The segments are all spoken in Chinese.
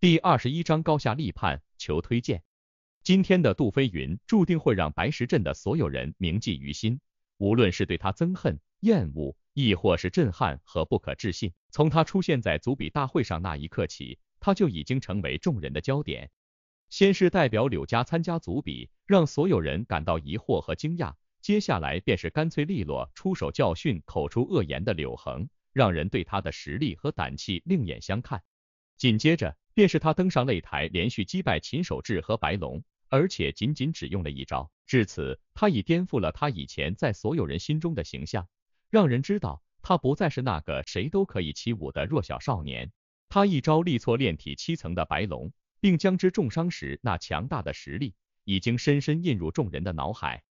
第二十一章高下立判，求推荐。今天的杜飞云注定会让白石镇的所有人铭记于心，无论是对他憎恨、厌恶，亦或是震撼和不可置信。从他出现在族比大会上那一刻起，他就已经成为众人的焦点。先是代表柳家参加族比，让所有人感到疑惑和惊讶；接下来便是干脆利落出手教训、口出恶言的柳恒，让人对他的实力和胆气另眼相看。紧接着。便是他登上擂台，连续击败秦守志和白龙，而且仅仅只用了一招。至此，他已颠覆了他以前在所有人心中的形象，让人知道他不再是那个谁都可以欺侮的弱小少年。他一招力挫炼体七层的白龙，并将之重伤时，那强大的实力已经深深印入众人的脑海。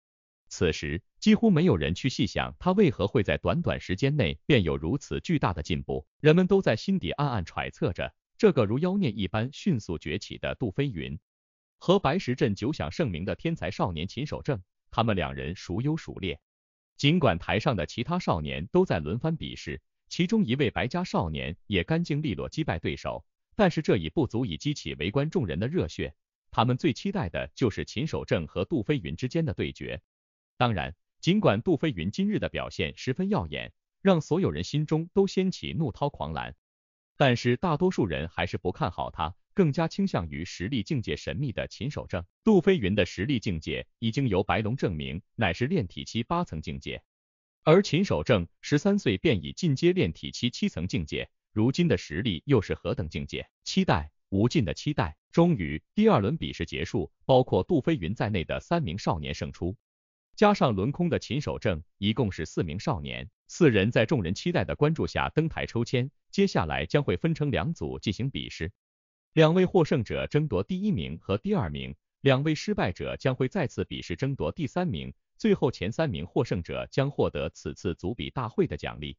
此时，几乎没有人去细想他为何会在短短时间内便有如此巨大的进步，人们都在心底暗暗揣测着。这个如妖孽一般迅速崛起的杜飞云，和白石镇久享盛名的天才少年秦守正，他们两人孰优孰劣？尽管台上的其他少年都在轮番比试，其中一位白家少年也干净利落击败对手，但是这已不足以激起围观众人的热血。他们最期待的就是秦守正和杜飞云之间的对决。当然，尽管杜飞云今日的表现十分耀眼，让所有人心中都掀起怒涛狂澜。但是大多数人还是不看好他，更加倾向于实力境界神秘的秦守正。杜飞云的实力境界已经由白龙证明，乃是炼体期八层境界，而秦守正十三岁便已进阶炼体期七层境界，如今的实力又是何等境界？期待，无尽的期待。终于，第二轮比试结束，包括杜飞云在内的三名少年胜出，加上轮空的秦守正，一共是四名少年。四人在众人期待的关注下登台抽签。接下来将会分成两组进行比试，两位获胜者争夺第一名和第二名，两位失败者将会再次比试争夺第三名。最后前三名获胜者将获得此次组比大会的奖励。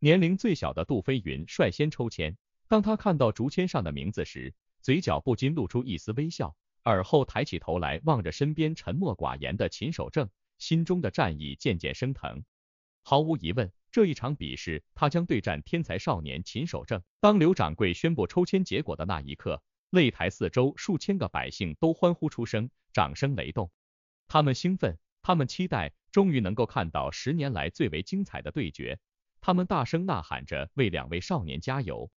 年龄最小的杜飞云率先抽签，当他看到竹签上的名字时，嘴角不禁露出一丝微笑，而后抬起头来望着身边沉默寡言的秦守正，心中的战意渐渐升腾。毫无疑问。这一场比试，他将对战天才少年秦守正。当刘掌柜宣布抽签结果的那一刻，擂台四周数千个百姓都欢呼出声，掌声雷动。他们兴奋，他们期待，终于能够看到十年来最为精彩的对决。他们大声呐喊着为两位少年加油。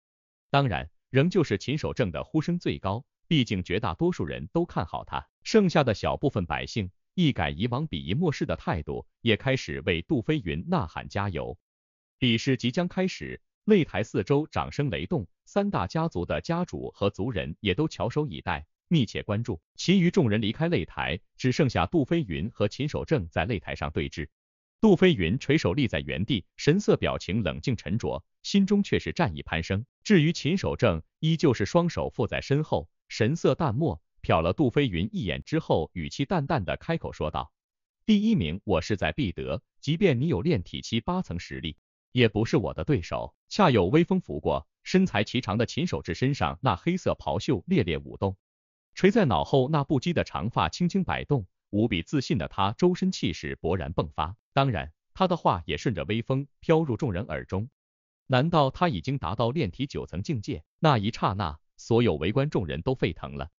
当然，仍旧是秦守正的呼声最高，毕竟绝大多数人都看好他。剩下的小部分百姓。一改以往鄙夷漠视的态度，也开始为杜飞云呐喊加油。比试即将开始，擂台四周掌声雷动，三大家族的家主和族人也都翘首以待，密切关注。其余众人离开擂台，只剩下杜飞云和秦守正在擂台上对峙。杜飞云垂首立在原地，神色表情冷静沉着，心中却是战意攀升。至于秦守正，依旧是双手负在身后，神色淡漠。瞟了杜飞云一眼之后，语气淡淡的开口说道：“第一名我势在必得，即便你有炼体期八层实力，也不是我的对手。”恰有微风拂过，身材颀长的秦守志身上那黑色袍袖猎猎舞动，垂在脑后那不羁的长发轻轻摆动，无比自信的他周身气势勃然迸发。当然，他的话也顺着微风飘入众人耳中。难道他已经达到炼体九层境界？那一刹那，所有围观众人都沸腾了。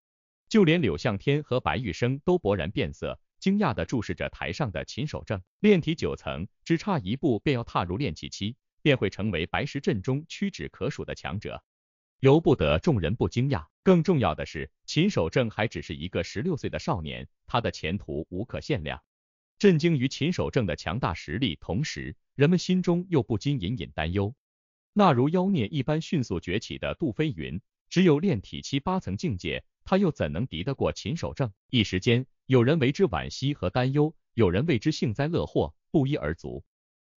就连柳向天和白玉生都勃然变色，惊讶地注视着台上的秦守正。炼体九层，只差一步便要踏入炼气期，便会成为白石阵中屈指可数的强者。由不得众人不惊讶。更重要的是，秦守正还只是一个十六岁的少年，他的前途无可限量。震惊于秦守正的强大实力，同时，人们心中又不禁隐隐担忧。那如妖孽一般迅速崛起的杜飞云，只有炼体期八层境界。他又怎能敌得过秦守正？一时间，有人为之惋惜和担忧，有人为之幸灾乐祸，不一而足。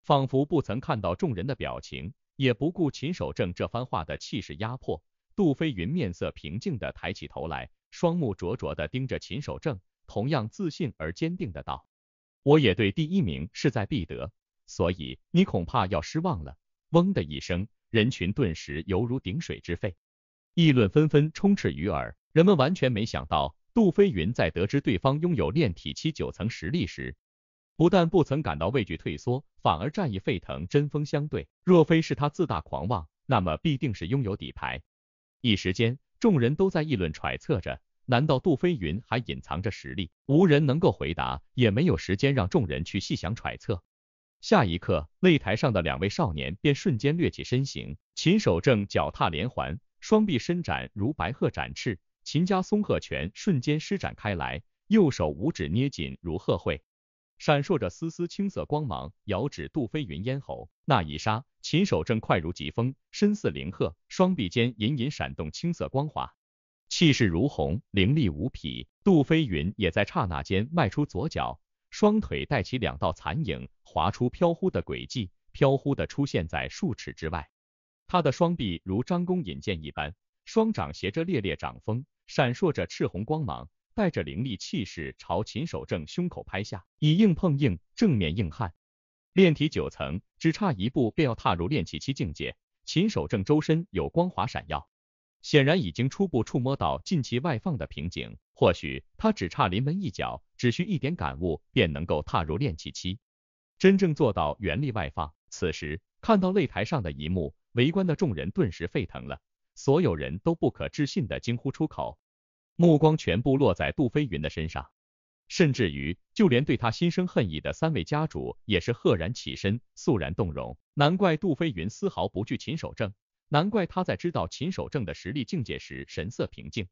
仿佛不曾看到众人的表情，也不顾秦守正这番话的气势压迫，杜飞云面色平静地抬起头来，双目灼灼地盯着秦守正，同样自信而坚定地道：“我也对第一名势在必得，所以你恐怕要失望了。”嗡的一声，人群顿时犹如鼎水之沸，议论纷纷，充斥于耳。人们完全没想到，杜飞云在得知对方拥有炼体期九层实力时，不但不曾感到畏惧退缩，反而战意沸腾，针锋相对。若非是他自大狂妄，那么必定是拥有底牌。一时间，众人都在议论揣测着，难道杜飞云还隐藏着实力？无人能够回答，也没有时间让众人去细想揣测。下一刻，擂台上的两位少年便瞬间掠起身形，秦守正脚踏连环，双臂伸展如白鹤展翅。秦家松鹤拳瞬间施展开来，右手五指捏紧如鹤喙，闪烁着丝丝青色光芒，遥指杜飞云咽喉。那一刹，秦手正快如疾风，身似灵鹤，双臂间隐隐闪动青色光华，气势如虹，凌厉无匹。杜飞云也在刹那间迈出左脚，双腿带起两道残影，划出飘忽的轨迹，飘忽地出现在数尺之外。他的双臂如张弓引箭一般，双掌携着烈烈掌风。闪烁着赤红光芒，带着凌厉气势朝秦守正胸口拍下，以硬碰硬，正面硬汉。炼体九层，只差一步便要踏入炼气期境界。秦守正周身有光华闪耀，显然已经初步触摸到近期外放的瓶颈。或许他只差临门一脚，只需一点感悟便能够踏入炼气期，真正做到元力外放。此时看到擂台上的一幕，围观的众人顿时沸腾了。所有人都不可置信的惊呼出口，目光全部落在杜飞云的身上，甚至于就连对他心生恨意的三位家主也是赫然起身，肃然动容。难怪杜飞云丝毫不惧秦守正，难怪他在知道秦守正的实力境界时神色平静，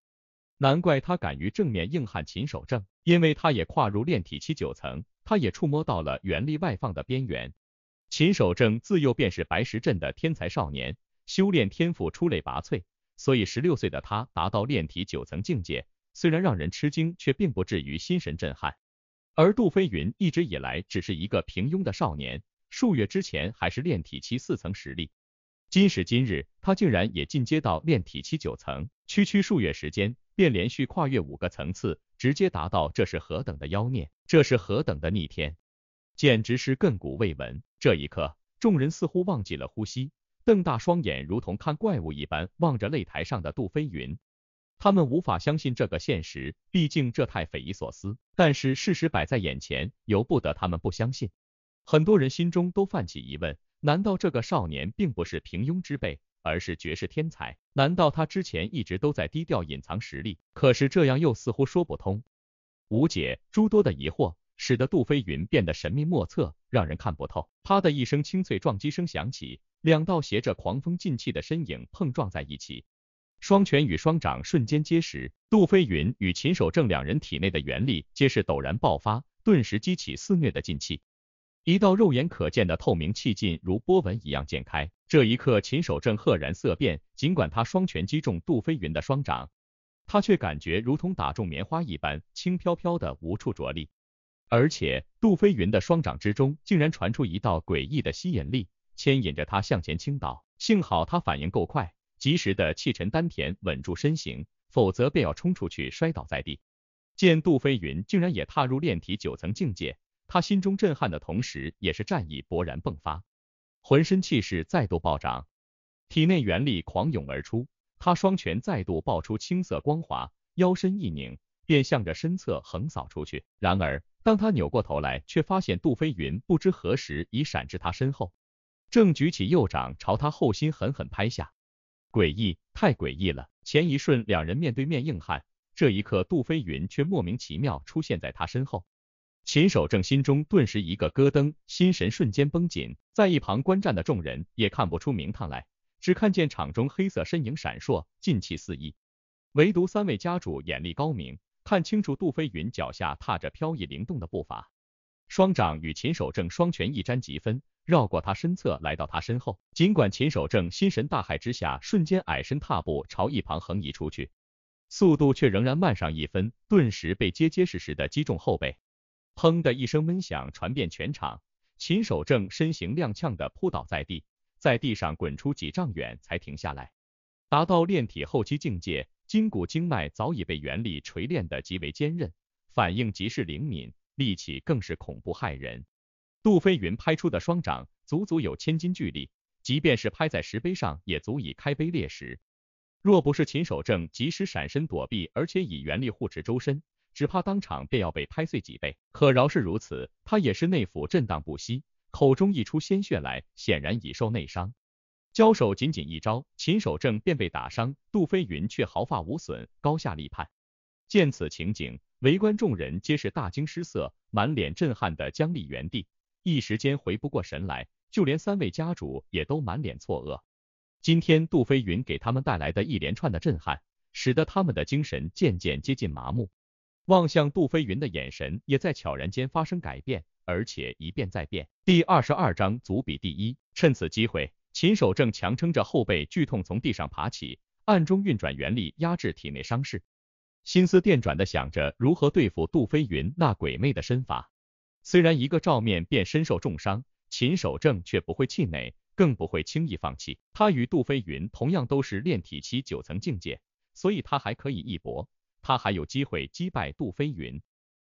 难怪他敢于正面硬汉秦守正，因为他也跨入炼体期九层，他也触摸到了元力外放的边缘。秦守正自幼便是白石镇的天才少年。修炼天赋出类拔萃，所以十六岁的他达到炼体九层境界，虽然让人吃惊，却并不至于心神震撼。而杜飞云一直以来只是一个平庸的少年，数月之前还是炼体期四层实力，今时今日他竟然也进阶到炼体期九层，区区数月时间便连续跨越五个层次，直接达到，这是何等的妖孽，这是何等的逆天，简直是亘古未闻。这一刻，众人似乎忘记了呼吸。瞪大双眼，如同看怪物一般望着擂台上的杜飞云，他们无法相信这个现实，毕竟这太匪夷所思。但是事实摆在眼前，由不得他们不相信。很多人心中都泛起疑问：难道这个少年并不是平庸之辈，而是绝世天才？难道他之前一直都在低调隐藏实力？可是这样又似乎说不通。无解，诸多的疑惑使得杜飞云变得神秘莫测，让人看不透。啪的一声清脆撞击声响起。两道携着狂风劲气的身影碰撞在一起，双拳与双掌瞬间结实。杜飞云与秦守正两人体内的元力皆是陡然爆发，顿时激起肆虐的劲气。一道肉眼可见的透明气劲如波纹一样溅开。这一刻，秦守正赫然色变，尽管他双拳击中杜飞云的双掌，他却感觉如同打中棉花一般，轻飘飘的无处着力。而且，杜飞云的双掌之中竟然传出一道诡异的吸引力。牵引着他向前倾倒，幸好他反应够快，及时的气沉丹田，稳住身形，否则便要冲出去摔倒在地。见杜飞云竟然也踏入炼体九层境界，他心中震撼的同时，也是战意勃然迸发，浑身气势再度暴涨，体内元力狂涌而出，他双拳再度爆出青色光华，腰身一拧，便向着身侧横扫出去。然而当他扭过头来，却发现杜飞云不知何时已闪至他身后。正举起右掌朝他后心狠狠拍下，诡异，太诡异了！前一瞬两人面对面硬汉，这一刻杜飞云却莫名其妙出现在他身后，秦守正心中顿时一个咯噔，心神瞬间绷紧。在一旁观战的众人也看不出名堂来，只看见场中黑色身影闪烁，劲气四溢，唯独三位家主眼力高明，看清楚杜飞云脚下踏着飘逸灵动的步伐。双掌与秦守正双拳一沾即分，绕过他身侧，来到他身后。尽管秦守正心神大骇之下，瞬间矮身踏步朝一旁横移出去，速度却仍然慢上一分，顿时被结结实实的击中后背。砰的一声闷响传遍全场，秦守正身形踉跄的扑倒在地，在地上滚出几丈远才停下来。达到炼体后期境界，筋骨经脉早已被元力锤炼的极为坚韧，反应极是灵敏。力气更是恐怖骇人，杜飞云拍出的双掌足足有千斤巨力，即便是拍在石碑上，也足以开碑裂石。若不是秦守正及时闪身躲避，而且以原力护持周身，只怕当场便要被拍碎脊背。可饶是如此，他也是内腑震荡不息，口中溢出鲜血来，显然已受内伤。交手仅仅一招，秦守正便被打伤，杜飞云却毫发无损，高下立判。见此情景，围观众人皆是大惊失色，满脸震撼的僵立原地，一时间回不过神来。就连三位家主也都满脸错愕。今天杜飞云给他们带来的一连串的震撼，使得他们的精神渐渐接近麻木，望向杜飞云的眼神也在悄然间发生改变，而且一变再变。第二十二章，组比第一。趁此机会，秦守正强撑着后背剧痛从地上爬起，暗中运转元力压制体内伤势。心思电转的想着如何对付杜飞云那鬼魅的身法，虽然一个照面便身受重伤，秦守正却不会气馁，更不会轻易放弃。他与杜飞云同样都是炼体期九层境界，所以他还可以一搏，他还有机会击败杜飞云，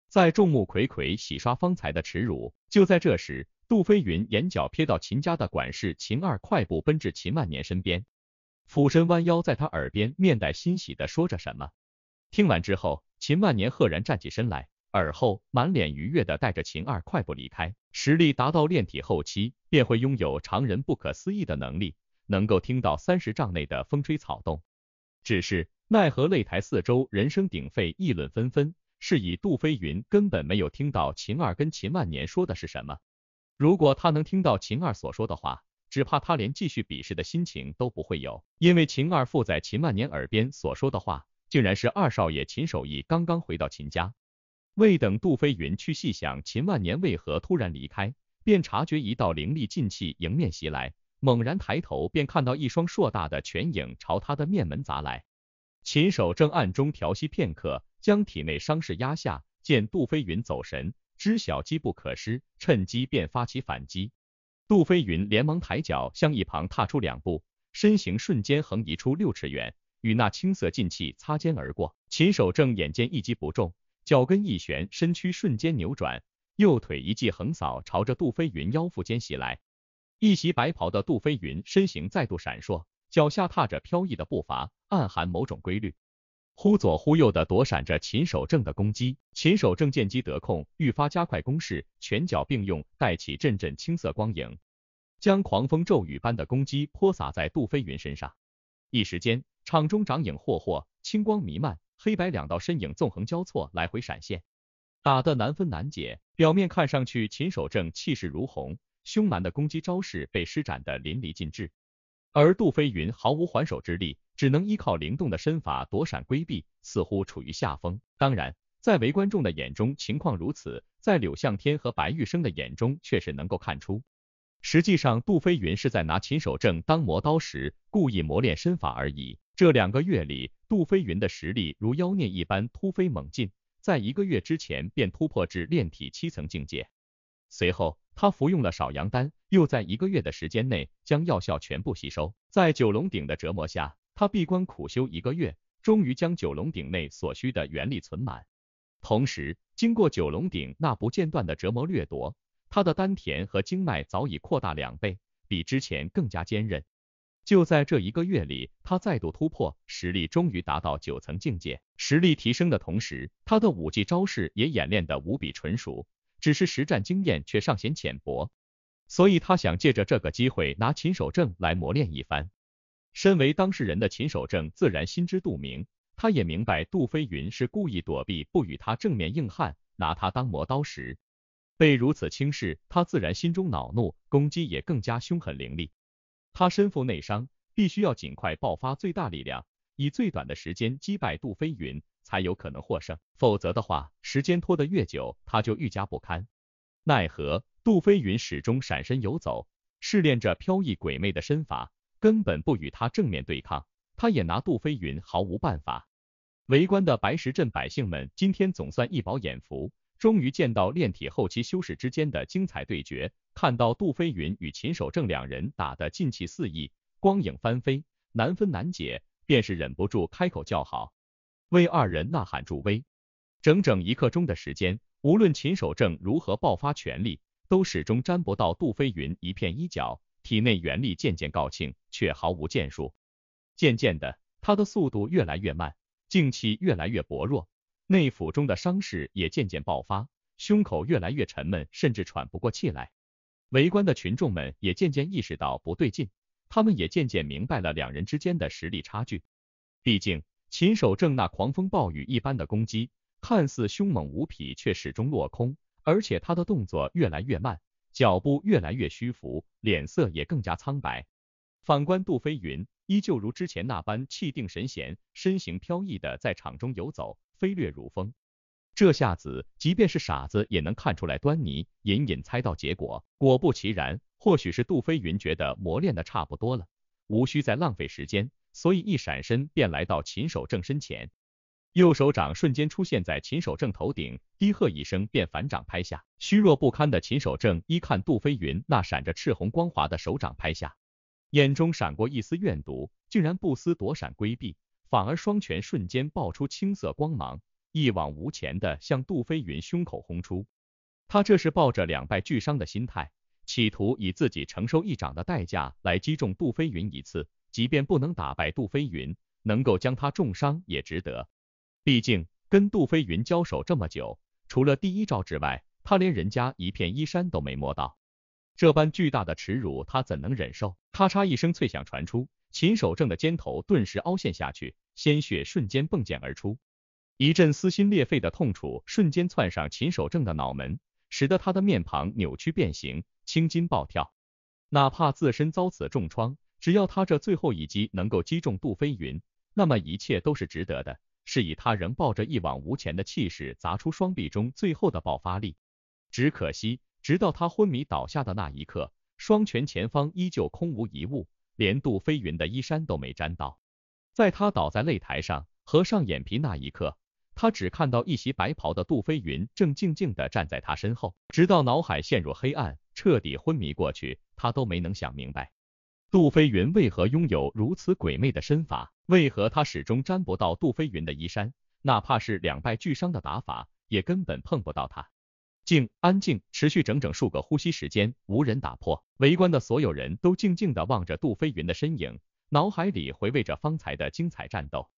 在众目睽睽洗刷方才的耻辱。就在这时，杜飞云眼角瞥到秦家的管事秦二快步奔至秦万年身边，俯身弯腰在他耳边面带欣喜的说着什么。听完之后，秦万年赫然站起身来，而后满脸愉悦的带着秦二快步离开。实力达到炼体后期，便会拥有常人不可思议的能力，能够听到三十丈内的风吹草动。只是奈何擂台四周人声鼎沸，议论纷纷，是以杜飞云根本没有听到秦二跟秦万年说的是什么。如果他能听到秦二所说的话，只怕他连继续比试的心情都不会有，因为秦二附在秦万年耳边所说的话。竟然是二少爷秦守义刚刚回到秦家，未等杜飞云去细想秦万年为何突然离开，便察觉一道凌厉劲气迎面袭来，猛然抬头便看到一双硕大的拳影朝他的面门砸来。秦守正暗中调息片刻，将体内伤势压下，见杜飞云走神，知晓机不可失，趁机便发起反击。杜飞云连忙抬脚向一旁踏出两步，身形瞬间横移出六尺远。与那青色劲气擦肩而过，秦守正眼见一击不中，脚跟一旋，身躯瞬间扭转，右腿一记横扫，朝着杜飞云腰腹间袭来。一袭白袍的杜飞云身形再度闪烁，脚下踏着飘逸的步伐，暗含某种规律，忽左忽右的躲闪着秦守正的攻击。秦守正见机得控，愈发加快攻势，拳脚并用，带起阵阵青色光影，将狂风骤雨般的攻击泼洒在杜飞云身上。一时间。场中掌影霍霍，青光弥漫，黑白两道身影纵横交错，来回闪现，打得难分难解。表面看上去秦守正气势如虹，凶蛮的攻击招式被施展得淋漓尽致，而杜飞云毫无还手之力，只能依靠灵动的身法躲闪规避，似乎处于下风。当然，在围观众的眼中情况如此，在柳向天和白玉生的眼中却是能够看出，实际上杜飞云是在拿秦守正当磨刀石，故意磨练身法而已。这两个月里，杜飞云的实力如妖孽一般突飞猛进，在一个月之前便突破至炼体七层境界。随后，他服用了少阳丹，又在一个月的时间内将药效全部吸收。在九龙鼎的折磨下，他闭关苦修一个月，终于将九龙鼎内所需的元力存满。同时，经过九龙鼎那不间断的折磨掠夺，他的丹田和经脉早已扩大两倍，比之前更加坚韧。就在这一个月里，他再度突破，实力终于达到九层境界。实力提升的同时，他的武技招式也演练得无比纯熟，只是实战经验却尚显浅薄。所以，他想借着这个机会拿秦守正来磨练一番。身为当事人的秦守正自然心知肚明，他也明白杜飞云是故意躲避，不与他正面硬汉，拿他当磨刀石。被如此轻视，他自然心中恼怒，攻击也更加凶狠凌厉。他身负内伤，必须要尽快爆发最大力量，以最短的时间击败杜飞云，才有可能获胜。否则的话，时间拖得越久，他就愈加不堪。奈何杜飞云始终闪身游走，试炼着飘逸鬼魅的身法，根本不与他正面对抗，他也拿杜飞云毫无办法。围观的白石镇百姓们，今天总算一饱眼福。终于见到炼体后期修士之间的精彩对决，看到杜飞云与秦守正两人打得劲气四溢，光影翻飞，难分难解，便是忍不住开口叫好，为二人呐喊助威。整整一刻钟的时间，无论秦守正如何爆发全力，都始终沾不到杜飞云一片衣角，体内元力渐渐告罄，却毫无建树。渐渐的，他的速度越来越慢，静气越来越薄弱。内府中的伤势也渐渐爆发，胸口越来越沉闷，甚至喘不过气来。围观的群众们也渐渐意识到不对劲，他们也渐渐明白了两人之间的实力差距。毕竟秦守正那狂风暴雨一般的攻击，看似凶猛无匹，却始终落空，而且他的动作越来越慢，脚步越来越虚浮，脸色也更加苍白。反观杜飞云，依旧如之前那般气定神闲，身形飘逸的在场中游走。飞掠如风，这下子，即便是傻子也能看出来端倪，隐隐猜到结果。果不其然，或许是杜飞云觉得磨练的差不多了，无需再浪费时间，所以一闪身便来到秦守正身前，右手掌瞬间出现在秦守正头顶，低喝一声便反掌拍下。虚弱不堪的秦守正一看杜飞云那闪着赤红光华的手掌拍下，眼中闪过一丝怨毒，竟然不思躲闪规避。反而双拳瞬间爆出青色光芒，一往无前的向杜飞云胸口轰出。他这是抱着两败俱伤的心态，企图以自己承受一掌的代价来击中杜飞云一次，即便不能打败杜飞云，能够将他重伤也值得。毕竟跟杜飞云交手这么久，除了第一招之外，他连人家一片衣衫都没摸到，这般巨大的耻辱他怎能忍受？咔嚓一声脆响传出。秦守正的肩头顿时凹陷下去，鲜血瞬间迸溅而出，一阵撕心裂肺的痛楚瞬间窜上秦守正的脑门，使得他的面庞扭曲变形，青筋暴跳。哪怕自身遭此重创，只要他这最后一击能够击中杜飞云，那么一切都是值得的。是以他仍抱着一往无前的气势，砸出双臂中最后的爆发力。只可惜，直到他昏迷倒下的那一刻，双拳前方依旧空无一物。连杜飞云的衣衫都没沾到，在他倒在擂台上合上眼皮那一刻，他只看到一袭白袍的杜飞云正静静地站在他身后，直到脑海陷入黑暗，彻底昏迷过去，他都没能想明白，杜飞云为何拥有如此鬼魅的身法，为何他始终沾不到杜飞云的衣衫，哪怕是两败俱伤的打法，也根本碰不到他。静，安静，持续整整数个呼吸时间，无人打破。围观的所有人都静静地望着杜飞云的身影，脑海里回味着方才的精彩战斗，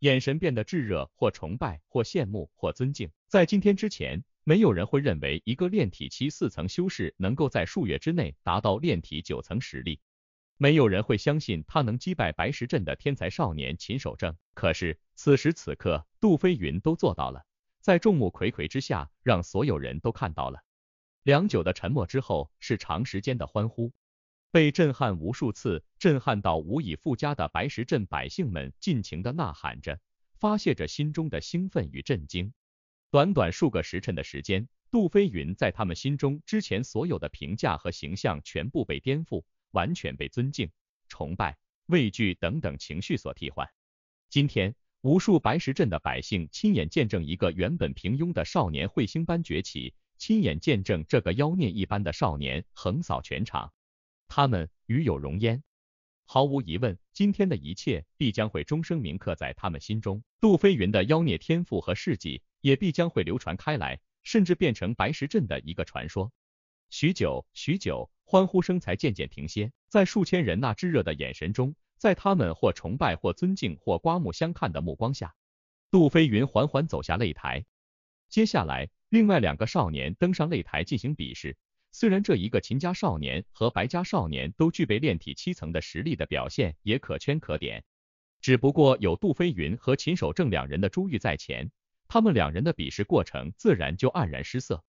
眼神变得炙热，或崇拜，或羡慕，或尊敬。在今天之前，没有人会认为一个炼体期四层修士能够在数月之内达到炼体九层实力，没有人会相信他能击败白石镇的天才少年秦守正。可是，此时此刻，杜飞云都做到了。在众目睽睽之下，让所有人都看到了。良久的沉默之后，是长时间的欢呼。被震撼无数次、震撼到无以复加的白石镇百姓们，尽情的呐喊着，发泄着心中的兴奋与震惊。短短数个时辰的时间，杜飞云在他们心中之前所有的评价和形象，全部被颠覆，完全被尊敬、崇拜、畏惧等等情绪所替换。今天。无数白石镇的百姓亲眼见证一个原本平庸的少年彗星般崛起，亲眼见证这个妖孽一般的少年横扫全场，他们与有荣焉。毫无疑问，今天的一切必将会终生铭刻在他们心中。杜飞云的妖孽天赋和事迹也必将会流传开来，甚至变成白石镇的一个传说。许久，许久，欢呼声才渐渐停歇，在数千人那炙热的眼神中。在他们或崇拜、或尊敬、或刮目相看的目光下，杜飞云缓缓走下擂台。接下来，另外两个少年登上擂台进行比试。虽然这一个秦家少年和白家少年都具备炼体七层的实力的表现也可圈可点，只不过有杜飞云和秦守正两人的珠玉在前，他们两人的比试过程自然就黯然失色。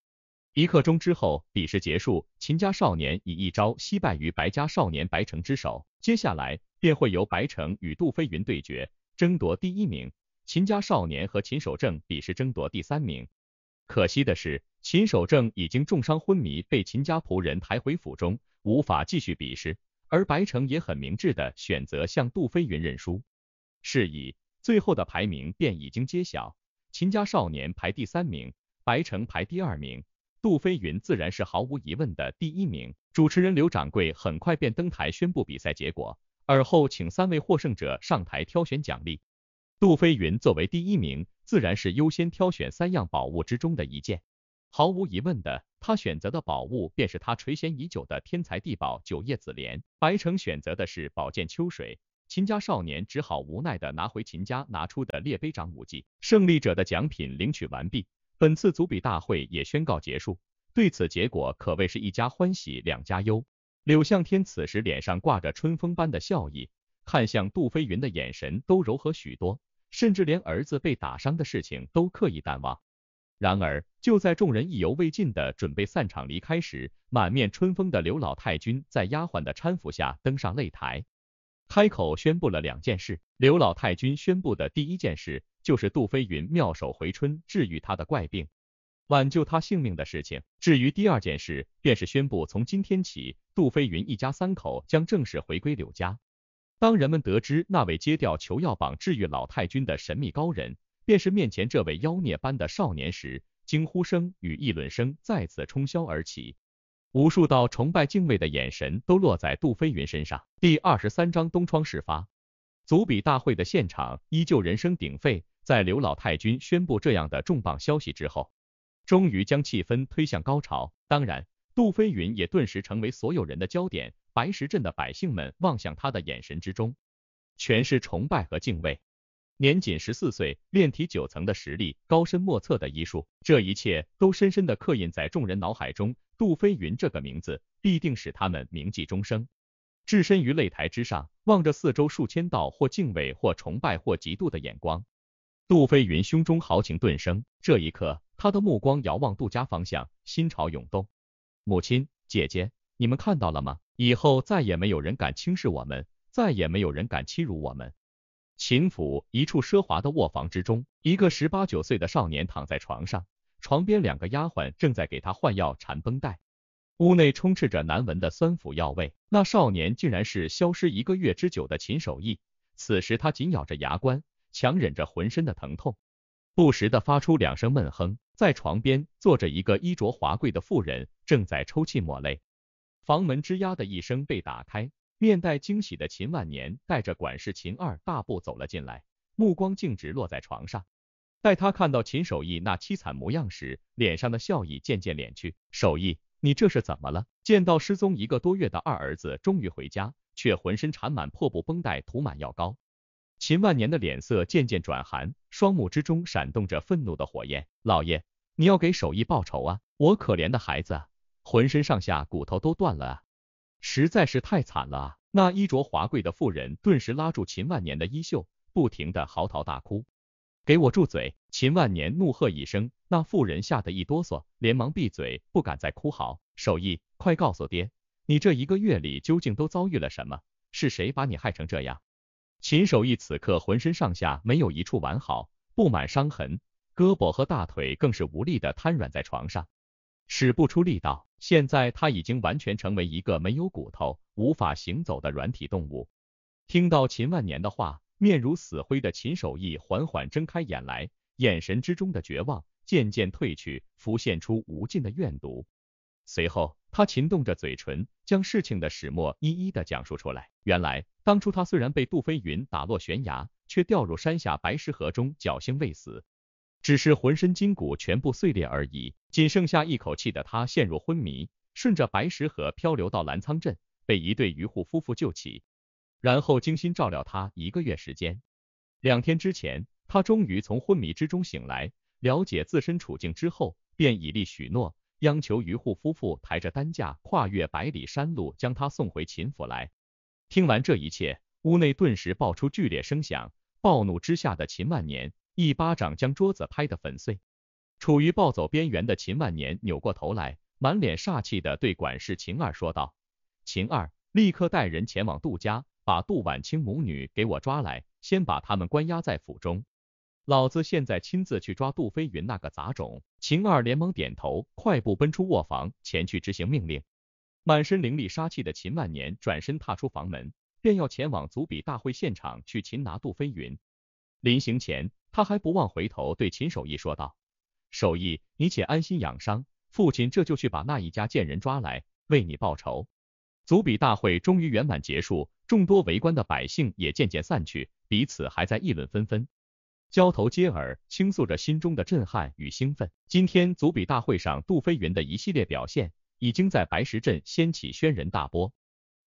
一刻钟之后，比试结束，秦家少年以一招惜败于白家少年白城之手。接下来。便会由白城与杜飞云对决，争夺第一名。秦家少年和秦守正比试争夺第三名。可惜的是，秦守正已经重伤昏迷，被秦家仆人抬回府中，无法继续比试。而白城也很明智的选择向杜飞云认输。是以，最后的排名便已经揭晓。秦家少年排第三名，白城排第二名，杜飞云自然是毫无疑问的第一名。主持人刘掌柜很快便登台宣布比赛结果。而后，请三位获胜者上台挑选奖励。杜飞云作为第一名，自然是优先挑选三样宝物之中的一件。毫无疑问的，他选择的宝物便是他垂涎已久的天才地宝九叶紫莲。白城选择的是宝剑秋水，秦家少年只好无奈的拿回秦家拿出的列杯掌武技。胜利者的奖品领取完毕，本次组比大会也宣告结束。对此结果，可谓是一家欢喜两家忧。柳向天此时脸上挂着春风般的笑意，看向杜飞云的眼神都柔和许多，甚至连儿子被打伤的事情都刻意淡忘。然而，就在众人意犹未尽的准备散场离开时，满面春风的刘老太君在丫鬟的搀扶下登上擂台，开口宣布了两件事。刘老太君宣布的第一件事，就是杜飞云妙手回春，治愈他的怪病。挽救他性命的事情。至于第二件事，便是宣布从今天起，杜飞云一家三口将正式回归柳家。当人们得知那位揭掉求药榜治愈老太君的神秘高人，便是面前这位妖孽般的少年时，惊呼声与议论声再次冲霄而起，无数道崇拜敬畏的眼神都落在杜飞云身上。第二十三章东窗事发。族比大会的现场依旧人声鼎沸，在刘老太君宣布这样的重磅消息之后。终于将气氛推向高潮，当然，杜飞云也顿时成为所有人的焦点。白石镇的百姓们望向他的眼神之中，全是崇拜和敬畏。年仅十四岁，炼体九层的实力，高深莫测的医术，这一切都深深的刻印在众人脑海中。杜飞云这个名字，必定使他们铭记终生。置身于擂台之上，望着四周数千道或敬畏、或崇拜、或嫉妒的眼光，杜飞云胸中豪情顿生。这一刻。他的目光遥望杜家方向，心潮涌动。母亲，姐姐，你们看到了吗？以后再也没有人敢轻视我们，再也没有人敢欺辱我们。秦府一处奢华的卧房之中，一个十八九岁的少年躺在床上，床边两个丫鬟正在给他换药缠绷带。屋内充斥着难闻的酸腐药味。那少年竟然是消失一个月之久的秦守义。此时他紧咬着牙关，强忍着浑身的疼痛，不时的发出两声闷哼。在床边坐着一个衣着华贵的妇人，正在抽泣抹泪。房门吱呀的一声被打开，面带惊喜的秦万年带着管事秦二大步走了进来，目光径直落在床上。待他看到秦守义那凄惨模样时，脸上的笑意渐渐敛去。守义，你这是怎么了？见到失踪一个多月的二儿子终于回家，却浑身缠满破布绷带，涂满药膏，秦万年的脸色渐渐转寒，双目之中闪动着愤怒的火焰。老爷。你要给手艺报仇啊！我可怜的孩子，浑身上下骨头都断了啊，实在是太惨了啊！那衣着华贵的妇人顿时拉住秦万年的衣袖，不停的嚎啕大哭。给我住嘴！秦万年怒喝一声，那妇人吓得一哆嗦，连忙闭嘴，不敢再哭嚎。手艺，快告诉爹，你这一个月里究竟都遭遇了什么？是谁把你害成这样？秦守义此刻浑身上下没有一处完好，布满伤痕。胳膊和大腿更是无力的瘫软在床上，使不出力道。现在他已经完全成为一个没有骨头、无法行走的软体动物。听到秦万年的话，面如死灰的秦守义缓缓睁开眼来，眼神之中的绝望渐渐褪去，浮现出无尽的怨毒。随后，他勤动着嘴唇，将事情的始末一一的讲述出来。原来，当初他虽然被杜飞云打落悬崖，却掉入山下白石河中，侥幸未死。只是浑身筋骨全部碎裂而已，仅剩下一口气的他陷入昏迷，顺着白石河漂流到澜沧镇，被一对渔户夫妇救起，然后精心照料他一个月时间。两天之前，他终于从昏迷之中醒来，了解自身处境之后，便以力许诺，央求渔户夫妇抬着担架跨越百里山路，将他送回秦府来。听完这一切，屋内顿时爆出剧烈声响，暴怒之下的秦万年。一巴掌将桌子拍得粉碎，处于暴走边缘的秦万年扭过头来，满脸煞气的对管事秦二说道：“秦二，立刻带人前往杜家，把杜婉清母女给我抓来，先把他们关押在府中。老子现在亲自去抓杜飞云那个杂种。”秦二连忙点头，快步奔出卧房，前去执行命令。满身凌厉杀气的秦万年转身踏出房门，便要前往族比大会现场去擒拿杜飞云。临行前，他还不忘回头对秦守义说道：“守义，你且安心养伤，父亲这就去把那一家贱人抓来，为你报仇。”族比大会终于圆满结束，众多围观的百姓也渐渐散去，彼此还在议论纷纷，交头接耳，倾诉着心中的震撼与兴奋。今天族比大会上，杜飞云的一系列表现，已经在白石镇掀起轩然大波，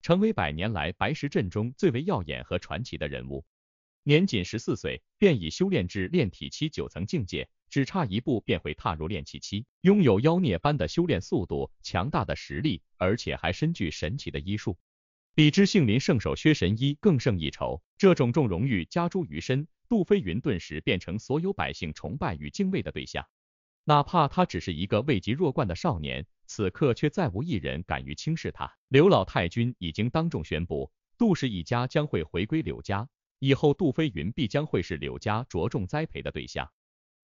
成为百年来白石镇中最为耀眼和传奇的人物。年仅十四岁，便已修炼至炼体期九层境界，只差一步便会踏入炼气期，拥有妖孽般的修炼速度，强大的实力，而且还身具神奇的医术，比之杏林圣手薛神医更胜一筹。这种重荣誉加诸于身，杜飞云顿时变成所有百姓崇拜与敬畏的对象。哪怕他只是一个位极弱冠的少年，此刻却再无一人敢于轻视他。刘老太君已经当众宣布，杜氏一家将会回归柳家。以后，杜飞云必将会是柳家着重栽培的对象。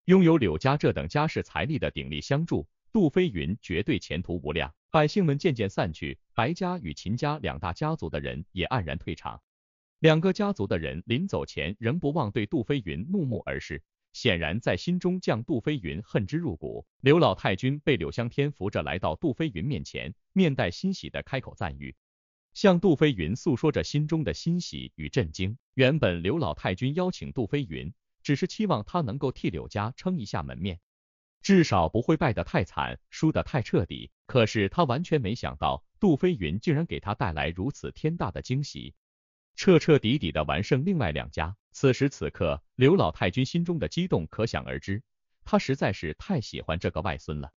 拥有柳家这等家世财力的鼎力相助，杜飞云绝对前途无量。百姓们渐渐散去，白家与秦家两大家族的人也黯然退场。两个家族的人临走前，仍不忘对杜飞云怒目而视，显然在心中将杜飞云恨之入骨。刘老太君被柳香天扶着来到杜飞云面前，面带欣喜的开口赞誉。向杜飞云诉说着心中的欣喜与震惊。原本刘老太君邀请杜飞云，只是期望他能够替柳家撑一下门面，至少不会败得太惨，输得太彻底。可是他完全没想到，杜飞云竟然给他带来如此天大的惊喜，彻彻底底的完胜另外两家。此时此刻，刘老太君心中的激动可想而知，他实在是太喜欢这个外孙了，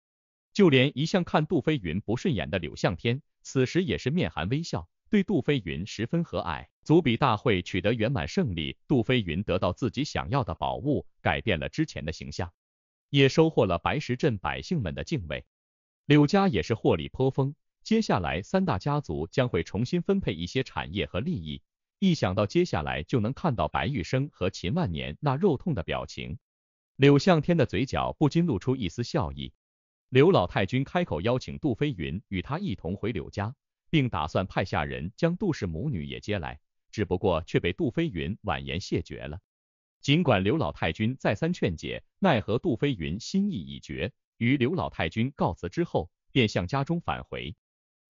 就连一向看杜飞云不顺眼的柳向天。此时也是面含微笑，对杜飞云十分和蔼。组比大会取得圆满胜利，杜飞云得到自己想要的宝物，改变了之前的形象，也收获了白石镇百姓们的敬畏。柳家也是获利颇丰，接下来三大家族将会重新分配一些产业和利益。一想到接下来就能看到白玉生和秦万年那肉痛的表情，柳向天的嘴角不禁露出一丝笑意。刘老太君开口邀请杜飞云与他一同回柳家，并打算派下人将杜氏母女也接来，只不过却被杜飞云婉言谢绝了。尽管刘老太君再三劝解，奈何杜飞云心意已决，与刘老太君告辞之后，便向家中返回。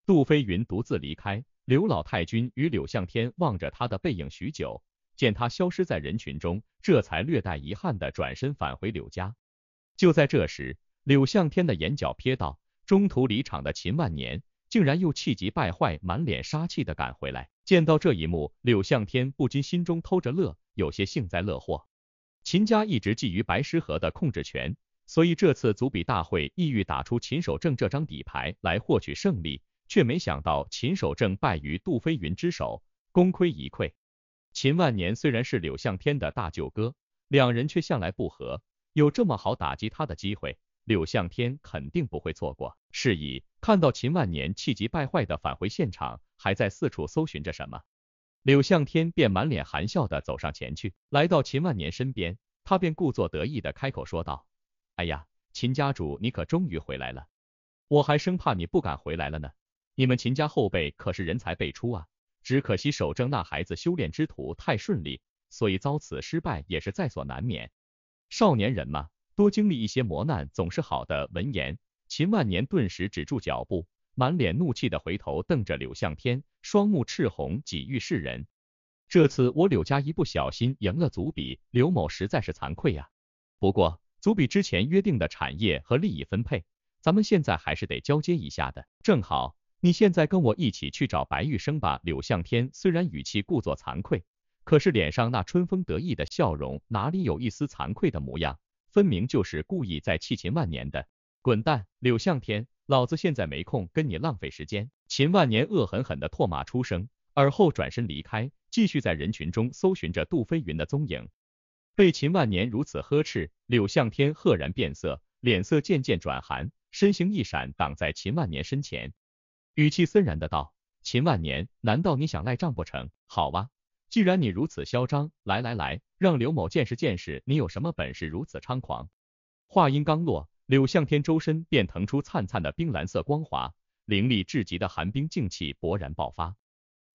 杜飞云独自离开，刘老太君与柳向天望着他的背影许久，见他消失在人群中，这才略带遗憾的转身返回柳家。就在这时，柳向天的眼角瞥到，中途离场的秦万年竟然又气急败坏、满脸杀气的赶回来。见到这一幕，柳向天不禁心中偷着乐，有些幸灾乐祸。秦家一直觊觎白石河的控制权，所以这次组比大会意欲打出秦守正这张底牌来获取胜利，却没想到秦守正败于杜飞云之手，功亏一篑。秦万年虽然是柳向天的大舅哥，两人却向来不和，有这么好打击他的机会。柳向天肯定不会错过，是以看到秦万年气急败坏的返回现场，还在四处搜寻着什么，柳向天便满脸含笑的走上前去，来到秦万年身边，他便故作得意的开口说道：“哎呀，秦家主，你可终于回来了，我还生怕你不敢回来了呢。你们秦家后辈可是人才辈出啊，只可惜守正那孩子修炼之途太顺利，所以遭此失败也是在所难免。少年人嘛。”多经历一些磨难总是好的。闻言，秦万年顿时止住脚步，满脸怒气的回头瞪着柳向天，双目赤红，几欲示人。这次我柳家一不小心赢了祖比，刘某实在是惭愧呀。不过祖比之前约定的产业和利益分配，咱们现在还是得交接一下的。正好，你现在跟我一起去找白玉生吧。柳向天虽然语气故作惭愧，可是脸上那春风得意的笑容，哪里有一丝惭愧的模样？分明就是故意在气秦万年的，滚蛋！柳向天，老子现在没空跟你浪费时间。秦万年恶狠狠地唾骂出声，而后转身离开，继续在人群中搜寻着杜飞云的踪影。被秦万年如此呵斥，柳向天赫然变色，脸色渐渐转寒，身形一闪，挡在秦万年身前，语气森然的道：“秦万年，难道你想赖账不成？好啊，既然你如此嚣张，来来来，让刘某见识见识你有什么本事，如此猖狂。话音刚落，柳向天周身便腾出灿灿的冰蓝色光华，凌厉至极的寒冰静气勃然爆发，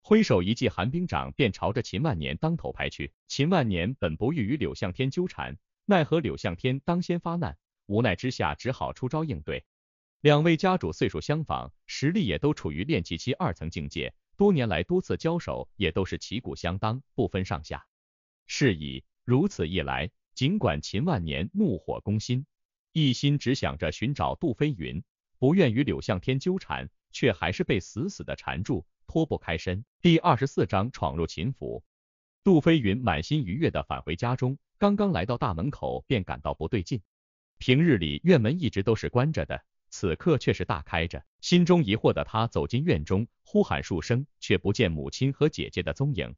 挥手一记寒冰掌便朝着秦万年当头拍去。秦万年本不欲与柳向天纠缠，奈何柳向天当先发难，无奈之下只好出招应对。两位家主岁数相仿，实力也都处于练气期二层境界。多年来多次交手，也都是旗鼓相当，不分上下。是以如此一来，尽管秦万年怒火攻心，一心只想着寻找杜飞云，不愿与柳向天纠缠，却还是被死死的缠住，脱不开身。第二十四章闯入秦府。杜飞云满心愉悦的返回家中，刚刚来到大门口，便感到不对劲。平日里院门一直都是关着的。此刻却是大开着，心中疑惑的他走进院中，呼喊数声，却不见母亲和姐姐的踪影。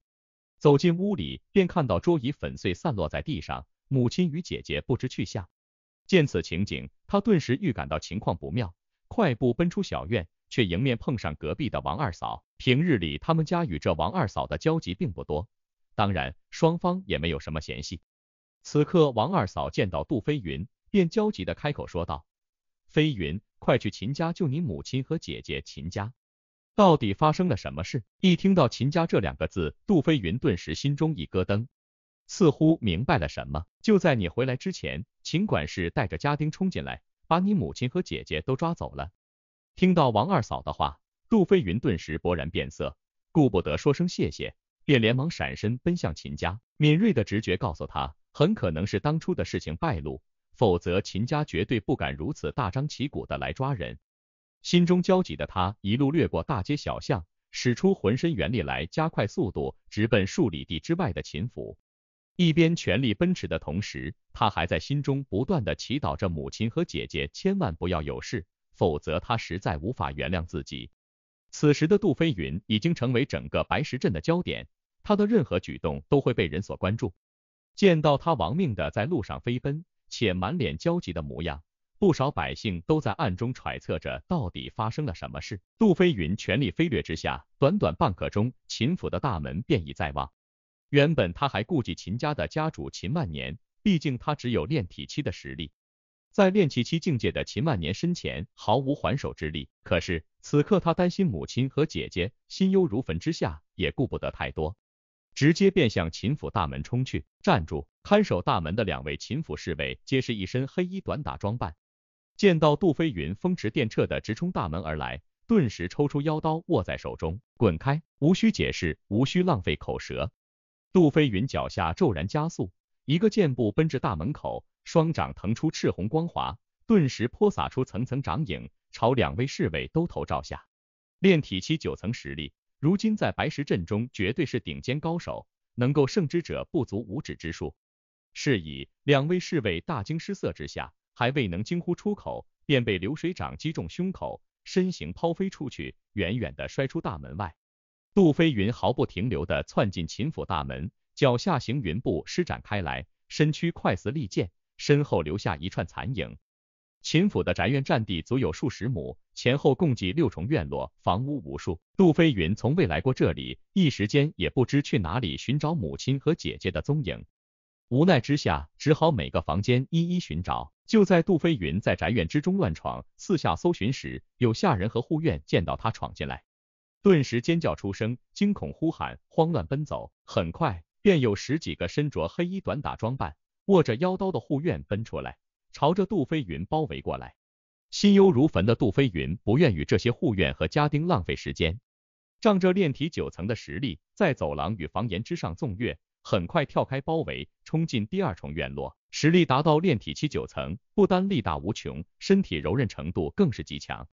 走进屋里，便看到桌椅粉碎散落在地上，母亲与姐姐不知去向。见此情景，他顿时预感到情况不妙，快步奔出小院，却迎面碰上隔壁的王二嫂。平日里他们家与这王二嫂的交集并不多，当然双方也没有什么嫌隙。此刻王二嫂见到杜飞云，便焦急的开口说道：“飞云。”快去秦家救你母亲和姐姐！秦家到底发生了什么事？一听到秦家这两个字，杜飞云顿时心中一咯噔，似乎明白了什么。就在你回来之前，秦管事带着家丁冲进来，把你母亲和姐姐都抓走了。听到王二嫂的话，杜飞云顿时勃然变色，顾不得说声谢谢，便连忙闪身奔向秦家。敏锐的直觉告诉他，很可能是当初的事情败露。否则，秦家绝对不敢如此大张旗鼓的来抓人。心中焦急的他，一路掠过大街小巷，使出浑身原力来加快速度，直奔数里地之外的秦府。一边全力奔驰的同时，他还在心中不断的祈祷着母亲和姐姐千万不要有事，否则他实在无法原谅自己。此时的杜飞云已经成为整个白石镇的焦点，他的任何举动都会被人所关注。见到他亡命的在路上飞奔。且满脸焦急的模样，不少百姓都在暗中揣测着到底发生了什么事。杜飞云全力飞掠之下，短短半刻钟，秦府的大门便已在望。原本他还顾忌秦家的家主秦万年，毕竟他只有炼体期的实力，在炼气期境界的秦万年身前毫无还手之力。可是此刻他担心母亲和姐姐，心忧如焚之下，也顾不得太多，直接便向秦府大门冲去。站住！看守大门的两位秦府侍卫皆是一身黑衣短打装扮，见到杜飞云风驰电掣的直冲大门而来，顿时抽出腰刀握在手中，滚开，无需解释，无需浪费口舌。杜飞云脚下骤然加速，一个箭步奔至大门口，双掌腾出赤红光华，顿时泼洒出层层掌影，朝两位侍卫兜头照下。炼体期九层实力，如今在白石镇中绝对是顶尖高手，能够胜之者不足五指之数。是以，两位侍卫大惊失色之下，还未能惊呼出口，便被流水掌击中胸口，身形抛飞出去，远远的摔出大门外。杜飞云毫不停留的窜进秦府大门，脚下行云步施展开来，身躯快似利剑，身后留下一串残影。秦府的宅院占地足有数十亩，前后共计六重院落，房屋无数。杜飞云从未来过这里，一时间也不知去哪里寻找母亲和姐姐的踪影。无奈之下，只好每个房间一一寻找。就在杜飞云在宅院之中乱闯，四下搜寻时，有下人和护院见到他闯进来，顿时尖叫出声，惊恐呼喊，慌乱奔走。很快，便有十几个身着黑衣短打装扮、握着腰刀的护院奔出来，朝着杜飞云包围过来。心忧如焚的杜飞云不愿与这些护院和家丁浪费时间，仗着炼体九层的实力，在走廊与房檐之上纵跃。很快跳开包围，冲进第二重院落，实力达到炼体期九层，不单力大无穷，身体柔韧程度更是极强，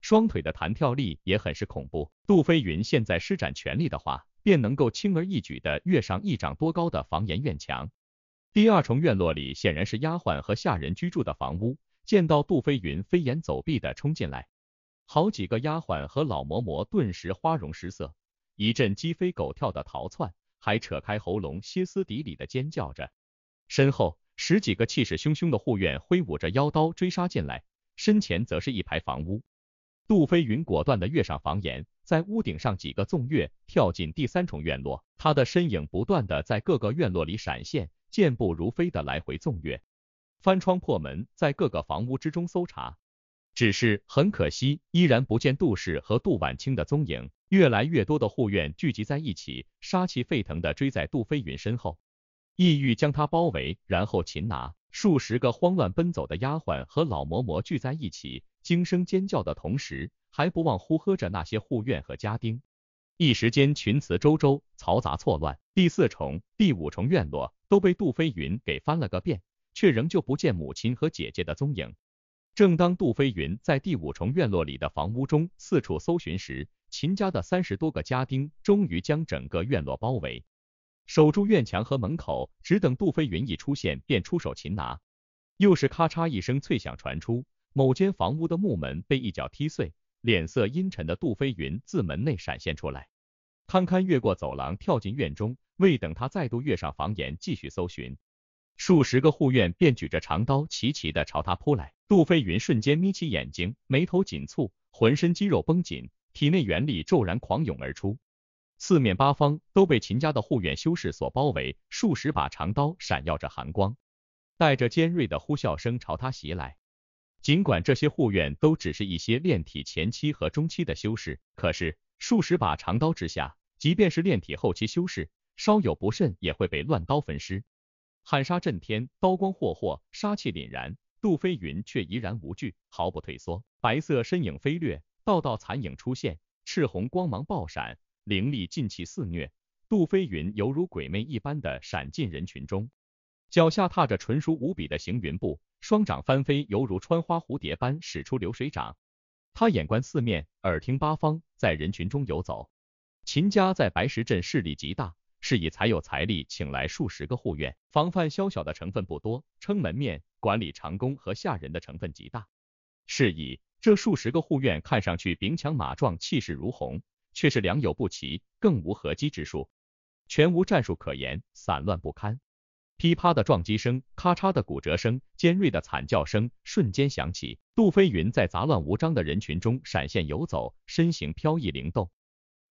双腿的弹跳力也很是恐怖。杜飞云现在施展全力的话，便能够轻而易举的跃上一丈多高的房檐院墙。第二重院落里显然是丫鬟和下人居住的房屋，见到杜飞云飞檐走壁的冲进来，好几个丫鬟和老嬷嬷顿时花容失色，一阵鸡飞狗跳的逃窜。还扯开喉咙，歇斯底里的尖叫着。身后十几个气势汹汹的护院挥舞着腰刀追杀进来，身前则是一排房屋。杜飞云果断的跃上房檐，在屋顶上几个纵跃，跳进第三重院落。他的身影不断的在各个院落里闪现，健步如飞的来回纵跃，翻窗破门，在各个房屋之中搜查。只是很可惜，依然不见杜氏和杜婉清的踪影。越来越多的护院聚集在一起，杀气沸腾的追在杜飞云身后，意欲将他包围，然后擒拿。数十个慌乱奔走的丫鬟和老嬷嬷聚在一起，惊声尖叫的同时，还不忘呼喝着那些护院和家丁。一时间群雌周周，嘈杂错乱。第四重、第五重院落都被杜飞云给翻了个遍，却仍旧不见母亲和姐姐的踪影。正当杜飞云在第五重院落里的房屋中四处搜寻时，秦家的三十多个家丁终于将整个院落包围，守住院墙和门口，只等杜飞云一出现便出手擒拿。又是咔嚓一声脆响传出，某间房屋的木门被一脚踢碎，脸色阴沉的杜飞云自门内闪现出来，堪堪越过走廊跳进院中，未等他再度跃上房檐继续搜寻。数十个护院便举着长刀，齐齐的朝他扑来。杜飞云瞬间眯起眼睛，眉头紧蹙，浑身肌肉绷紧，体内元力骤然狂涌而出。四面八方都被秦家的护院修士所包围，数十把长刀闪耀着寒光，带着尖锐的呼啸声朝他袭来。尽管这些护院都只是一些炼体前期和中期的修士，可是数十把长刀之下，即便是炼体后期修士，稍有不慎也会被乱刀分尸。喊杀震天，刀光霍霍，杀气凛然。杜飞云却怡然无惧，毫不退缩。白色身影飞掠，道道残影出现，赤红光芒爆闪，凌厉劲气肆虐。杜飞云犹如鬼魅一般的闪进人群中，脚下踏着纯熟无比的行云步，双掌翻飞，犹如穿花蝴蝶般使出流水掌。他眼观四面，耳听八方，在人群中游走。秦家在白石镇势力极大。是以才有财力请来数十个护院，防范宵小的成分不多，撑门面、管理长工和下人的成分极大。是以这数十个护院看上去兵强马壮，气势如虹，却是良莠不齐，更无合击之术，全无战术可言，散乱不堪。噼啪的撞击声，咔嚓的骨折声，尖锐的惨叫声瞬间响起。杜飞云在杂乱无章的人群中闪现游走，身形飘逸灵动，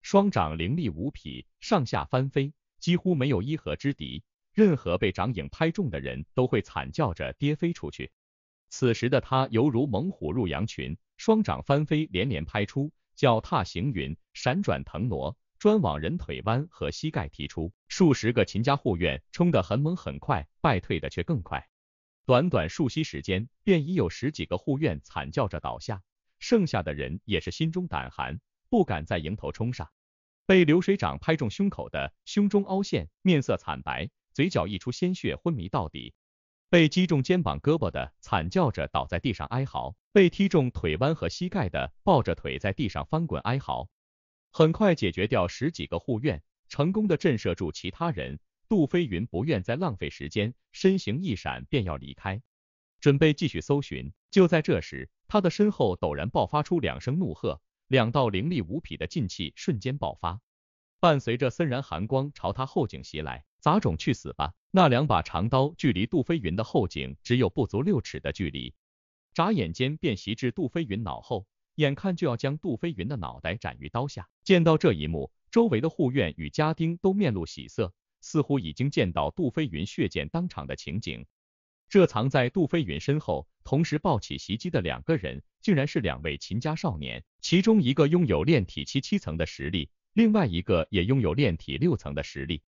双掌凌厉无匹，上下翻飞。几乎没有一合之敌，任何被掌影拍中的人，都会惨叫着跌飞出去。此时的他犹如猛虎入羊群，双掌翻飞，连连拍出，脚踏行云，闪转腾挪，专往人腿弯和膝盖踢出。数十个秦家护院冲得很猛，很快败退的却更快。短短数息时间，便已有十几个护院惨叫着倒下，剩下的人也是心中胆寒，不敢再迎头冲上。被流水掌拍中胸口的，胸中凹陷，面色惨白，嘴角溢出鲜血，昏迷到底；被击中肩膀胳膊的，惨叫着倒在地上哀嚎；被踢中腿弯和膝盖的，抱着腿在地上翻滚哀嚎。很快解决掉十几个护院，成功的震慑住其他人。杜飞云不愿再浪费时间，身形一闪便要离开，准备继续搜寻。就在这时，他的身后陡然爆发出两声怒喝。两道凌厉无匹的劲气瞬间爆发，伴随着森然寒光朝他后颈袭来。杂种，去死吧！那两把长刀距离杜飞云的后颈只有不足六尺的距离，眨眼间便袭至杜飞云脑后，眼看就要将杜飞云的脑袋斩于刀下。见到这一幕，周围的护院与家丁都面露喜色，似乎已经见到杜飞云血溅当场的情景。这藏在杜飞云身后，同时暴起袭击的两个人，竟然是两位秦家少年。其中一个拥有炼体七七层的实力，另外一个也拥有炼体六层的实力。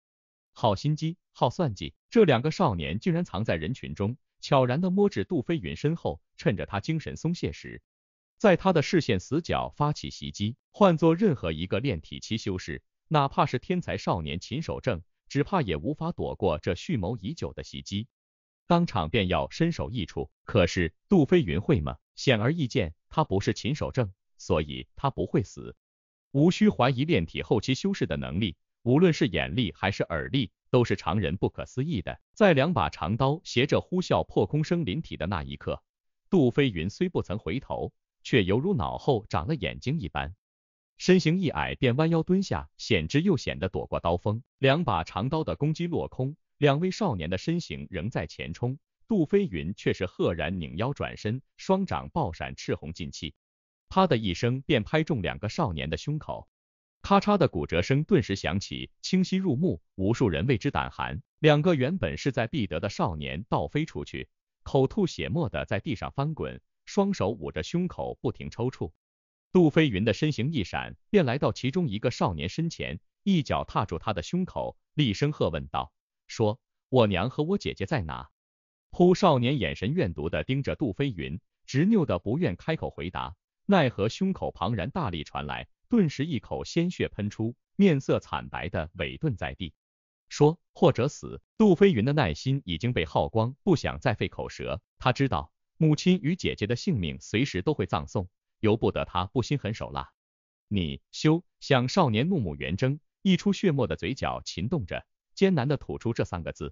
好心机，好算计，这两个少年竟然藏在人群中，悄然的摸至杜飞云身后，趁着他精神松懈时，在他的视线死角发起袭击。换做任何一个炼体期修士，哪怕是天才少年秦守正，只怕也无法躲过这蓄谋已久的袭击。当场便要身首异处，可是杜飞云会吗？显而易见，他不是禽兽正，所以他不会死。无需怀疑炼体后期修士的能力，无论是眼力还是耳力，都是常人不可思议的。在两把长刀携着呼啸破空声临体的那一刻，杜飞云虽不曾回头，却犹如脑后长了眼睛一般，身形一矮便弯腰蹲下，险之又险的躲过刀锋，两把长刀的攻击落空。两位少年的身形仍在前冲，杜飞云却是赫然拧腰转身，双掌爆闪赤红劲气，啪的一声便拍中两个少年的胸口，咔嚓的骨折声顿时响起，清晰入目，无数人为之胆寒。两个原本势在必得的少年倒飞出去，口吐血沫的在地上翻滚，双手捂着胸口不停抽搐。杜飞云的身形一闪，便来到其中一个少年身前，一脚踏住他的胸口，厉声喝问道。说，我娘和我姐姐在哪？朴少年眼神怨毒的盯着杜飞云，执拗的不愿开口回答，奈何胸口庞然大力传来，顿时一口鲜血喷出，面色惨白的委顿在地。说或者死。杜飞云的耐心已经被耗光，不想再费口舌，他知道母亲与姐姐的性命随时都会葬送，由不得他不心狠手辣。你休想！少年怒目圆睁，溢出血沫的嘴角擒动着。艰难的吐出这三个字，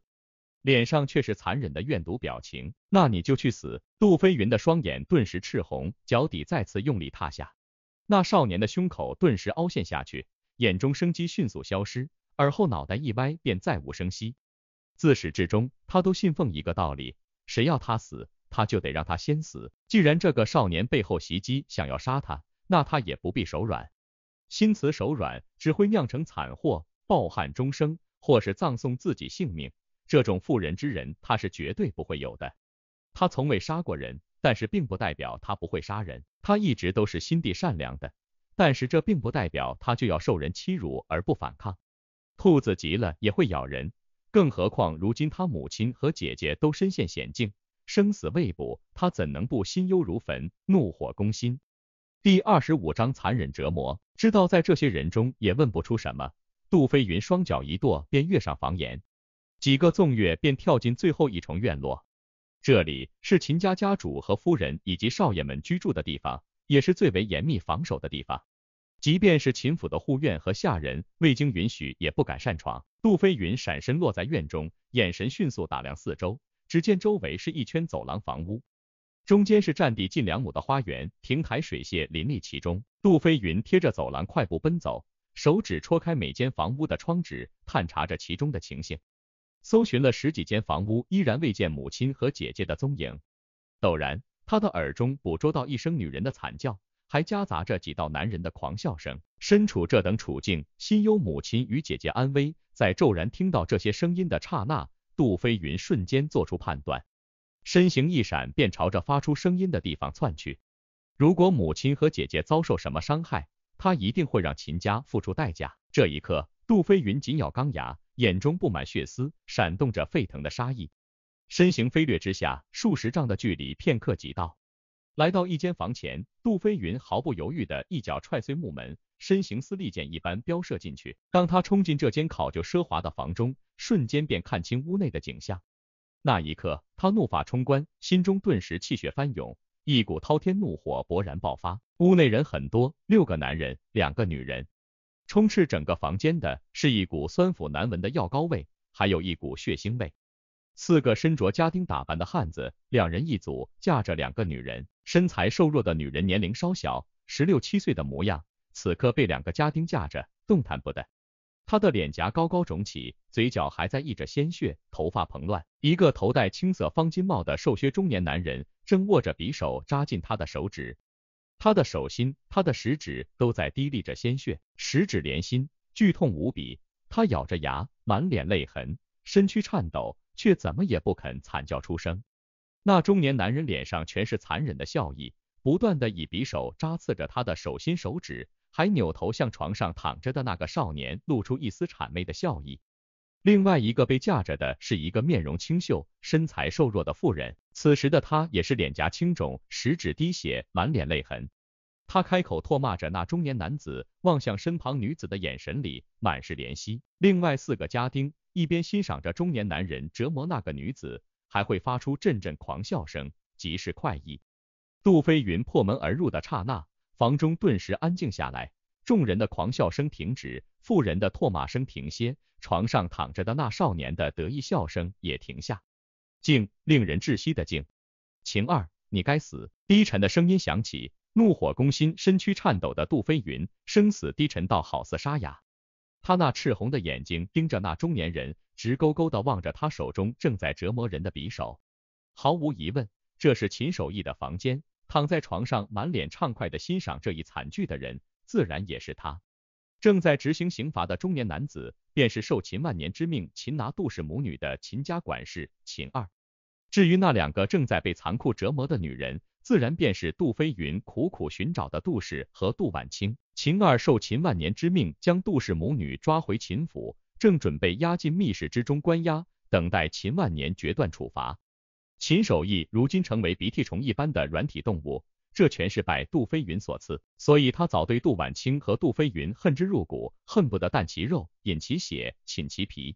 脸上却是残忍的怨毒表情。那你就去死！杜飞云的双眼顿时赤红，脚底再次用力踏下，那少年的胸口顿时凹陷下去，眼中生机迅速消失，而后脑袋一歪，便再无声息。自始至终，他都信奉一个道理：谁要他死，他就得让他先死。既然这个少年背后袭击，想要杀他，那他也不必手软。心慈手软，只会酿成惨祸，抱憾终生。或是葬送自己性命，这种妇人之仁他是绝对不会有的。他从未杀过人，但是并不代表他不会杀人。他一直都是心地善良的，但是这并不代表他就要受人欺辱而不反抗。兔子急了也会咬人，更何况如今他母亲和姐姐都身陷险境，生死未卜，他怎能不心忧如焚，怒火攻心？第二十五章残忍折磨，知道在这些人中也问不出什么。杜飞云双脚一跺，便跃上房檐，几个纵跃便跳进最后一重院落。这里是秦家家主和夫人以及少爷们居住的地方，也是最为严密防守的地方。即便是秦府的护院和下人，未经允许也不敢擅闯。杜飞云闪身落在院中，眼神迅速打量四周，只见周围是一圈走廊房屋，中间是占地近两亩的花园，亭台水榭林立其中。杜飞云贴着走廊快步奔走。手指戳开每间房屋的窗纸，探查着其中的情形，搜寻了十几间房屋，依然未见母亲和姐姐的踪影。陡然，他的耳中捕捉到一声女人的惨叫，还夹杂着几道男人的狂笑声。身处这等处境，心忧母亲与姐姐安危，在骤然听到这些声音的刹那，杜飞云瞬间做出判断，身形一闪便朝着发出声音的地方窜去。如果母亲和姐姐遭受什么伤害，他一定会让秦家付出代价。这一刻，杜飞云紧咬钢牙，眼中布满血丝，闪动着沸腾的杀意，身形飞掠之下，数十丈的距离片刻即到。来到一间房前，杜飞云毫不犹豫的一脚踹碎木门，身形似利剑一般飙射进去。当他冲进这间考究奢华的房中，瞬间便看清屋内的景象。那一刻，他怒发冲冠，心中顿时气血翻涌。一股滔天怒火勃然爆发，屋内人很多，六个男人，两个女人，充斥整个房间的是一股酸腐难闻的药膏味，还有一股血腥味。四个身着家丁打扮的汉子，两人一组，架着两个女人，身材瘦弱的女人，年龄稍小，十六七岁的模样，此刻被两个家丁架着，动弹不得。他的脸颊高高肿起，嘴角还在溢着鲜血，头发蓬乱。一个头戴青色方巾帽的瘦削中年男人正握着匕首扎进他的手指，他的手心、他的食指都在滴沥着鲜血，十指连心，剧痛无比。他咬着牙，满脸泪痕，身躯颤抖，却怎么也不肯惨叫出声。那中年男人脸上全是残忍的笑意，不断的以匕首扎刺着他的手心手指。还扭头向床上躺着的那个少年露出一丝谄媚的笑意。另外一个被架着的是一个面容清秀、身材瘦弱的妇人，此时的她也是脸颊青肿，食指滴血，满脸泪痕。她开口唾骂着那中年男子，望向身旁女子的眼神里满是怜惜。另外四个家丁一边欣赏着中年男人折磨那个女子，还会发出阵阵狂笑声，极是快意。杜飞云破门而入的刹那。房中顿时安静下来，众人的狂笑声停止，妇人的唾骂声停歇，床上躺着的那少年的得意笑声也停下，静，令人窒息的静。秦二，你该死！低沉的声音响起，怒火攻心，身躯颤抖的杜飞云，声死低沉到好似沙哑，他那赤红的眼睛盯着那中年人，直勾勾的望着他手中正在折磨人的匕首。毫无疑问，这是秦守义的房间。躺在床上，满脸畅快的欣赏这一惨剧的人，自然也是他。正在执行刑罚的中年男子，便是受秦万年之命擒拿杜氏母女的秦家管事秦二。至于那两个正在被残酷折磨的女人，自然便是杜飞云苦苦寻找的杜氏和杜婉清。秦二受秦万年之命，将杜氏母女抓回秦府，正准备押进密室之中关押，等待秦万年决断处罚。秦守义如今成为鼻涕虫一般的软体动物，这全是拜杜飞云所赐。所以他早对杜婉清和杜飞云恨之入骨，恨不得啖其肉，饮其血，寝其皮。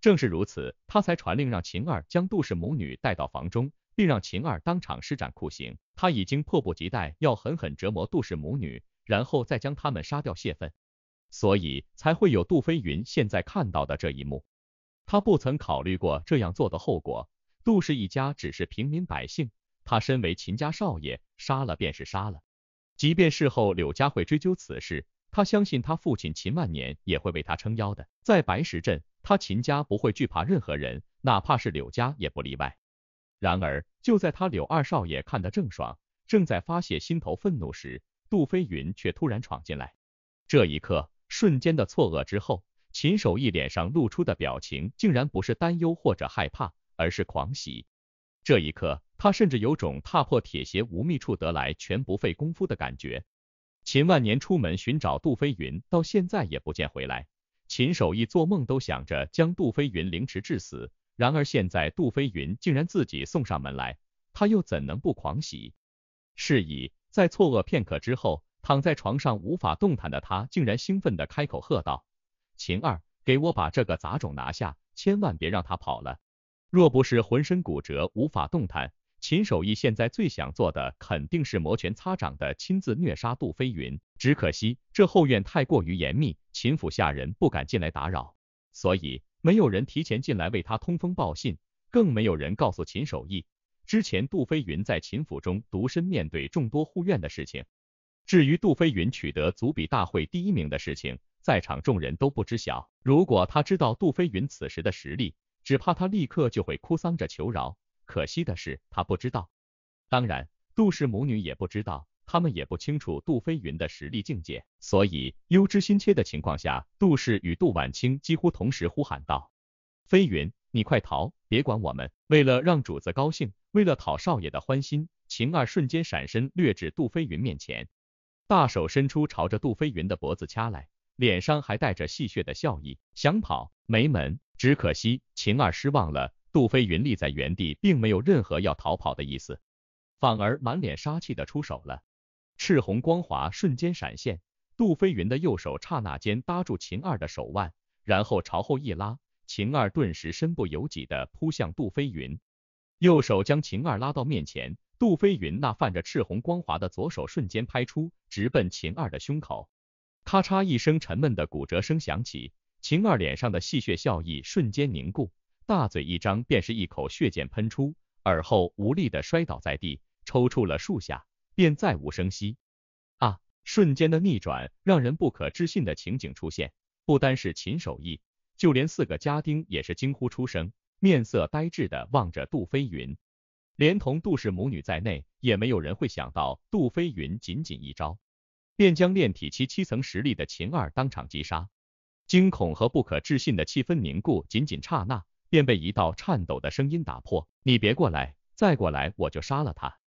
正是如此，他才传令让秦二将杜氏母女带到房中，并让秦二当场施展酷刑。他已经迫不及待要狠狠折磨杜氏母女，然后再将他们杀掉泄愤，所以才会有杜飞云现在看到的这一幕。他不曾考虑过这样做的后果。杜氏一家只是平民百姓，他身为秦家少爷，杀了便是杀了。即便事后柳家会追究此事，他相信他父亲秦万年也会为他撑腰的。在白石镇，他秦家不会惧怕任何人，哪怕是柳家也不例外。然而，就在他柳二少爷看得正爽，正在发泄心头愤怒时，杜飞云却突然闯进来。这一刻，瞬间的错愕之后，秦守义脸上露出的表情竟然不是担忧或者害怕。而是狂喜，这一刻，他甚至有种踏破铁鞋无觅处，得来全不费工夫的感觉。秦万年出门寻找杜飞云，到现在也不见回来。秦守义做梦都想着将杜飞云凌迟致死，然而现在杜飞云竟然自己送上门来，他又怎能不狂喜？是以，在错愕片刻之后，躺在床上无法动弹的他，竟然兴奋的开口喝道：“秦二，给我把这个杂种拿下，千万别让他跑了。”若不是浑身骨折无法动弹，秦守义现在最想做的肯定是摩拳擦掌的亲自虐杀杜飞云。只可惜这后院太过于严密，秦府下人不敢进来打扰，所以没有人提前进来为他通风报信，更没有人告诉秦守义之前杜飞云在秦府中独身面对众多护院的事情。至于杜飞云取得足比大会第一名的事情，在场众人都不知晓。如果他知道杜飞云此时的实力，只怕他立刻就会哭丧着求饶，可惜的是他不知道，当然杜氏母女也不知道，他们也不清楚杜飞云的实力境界，所以忧之心切的情况下，杜氏与杜婉清几乎同时呼喊道：“飞云，你快逃，别管我们！”为了让主子高兴，为了讨少爷的欢心，晴儿瞬间闪身掠至杜飞云面前，大手伸出，朝着杜飞云的脖子掐来。脸上还带着戏谑的笑意，想跑没门！只可惜秦二失望了，杜飞云立在原地，并没有任何要逃跑的意思，反而满脸杀气的出手了。赤红光华瞬间闪现，杜飞云的右手刹那间搭住秦二的手腕，然后朝后一拉，秦二顿时身不由己的扑向杜飞云，右手将秦二拉到面前，杜飞云那泛着赤红光华的左手瞬间拍出，直奔秦二的胸口。咔嚓一声沉闷的骨折声响起，秦二脸上的戏谑笑意瞬间凝固，大嘴一张便是一口血溅喷出，而后无力的摔倒在地，抽搐了数下便再无声息。啊！瞬间的逆转，让人不可置信的情景出现。不单是秦守义，就连四个家丁也是惊呼出声，面色呆滞的望着杜飞云，连同杜氏母女在内，也没有人会想到杜飞云仅仅一招。便将炼体期七层实力的秦二当场击杀，惊恐和不可置信的气氛凝固，仅仅刹那，便被一道颤抖的声音打破：“你别过来，再过来我就杀了他。”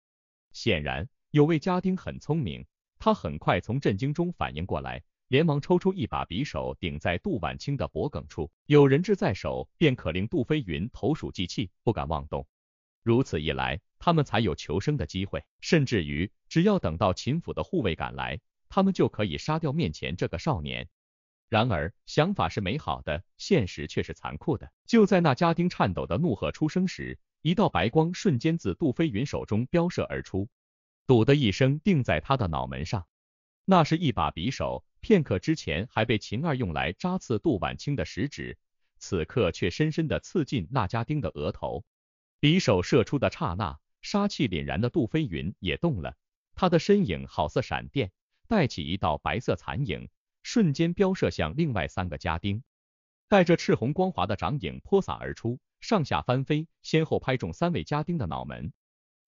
显然，有位家丁很聪明，他很快从震惊中反应过来，连忙抽出一把匕首顶在杜婉清的脖颈处。有人质在手，便可令杜飞云投鼠忌器，不敢妄动。如此一来，他们才有求生的机会，甚至于，只要等到秦府的护卫赶来。他们就可以杀掉面前这个少年。然而，想法是美好的，现实却是残酷的。就在那家丁颤抖的怒喝出声时，一道白光瞬间自杜飞云手中飙射而出，笃的一声定在他的脑门上。那是一把匕首，片刻之前还被秦二用来扎刺杜婉清的食指，此刻却深深的刺进那家丁的额头。匕首射出的刹那，杀气凛然的杜飞云也动了，他的身影好似闪电。带起一道白色残影，瞬间飙射向另外三个家丁，带着赤红光滑的掌影泼洒而出，上下翻飞，先后拍中三位家丁的脑门，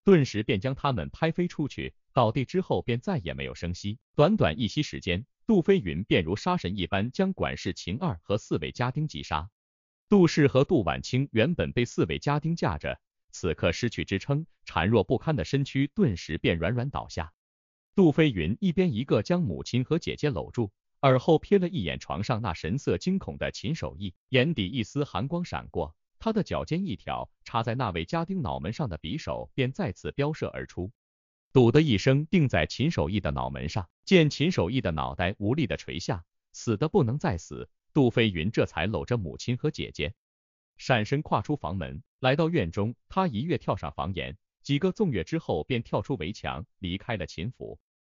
顿时便将他们拍飞出去，倒地之后便再也没有声息。短短一息时间，杜飞云便如杀神一般将管事秦二和四位家丁击杀。杜氏和杜婉清原本被四位家丁架着，此刻失去支撑，孱弱不堪的身躯顿时便软软倒下。杜飞云一边一个将母亲和姐姐搂住，而后瞥了一眼床上那神色惊恐的秦守义，眼底一丝寒光闪过，他的脚尖一挑，插在那位家丁脑门上的匕首便再次飙射而出，笃的一声定在秦守义的脑门上。见秦守义的脑袋无力的垂下，死的不能再死，杜飞云这才搂着母亲和姐姐，闪身跨出房门，来到院中，他一跃跳上房檐。几个纵跃之后，便跳出围墙，离开了秦府。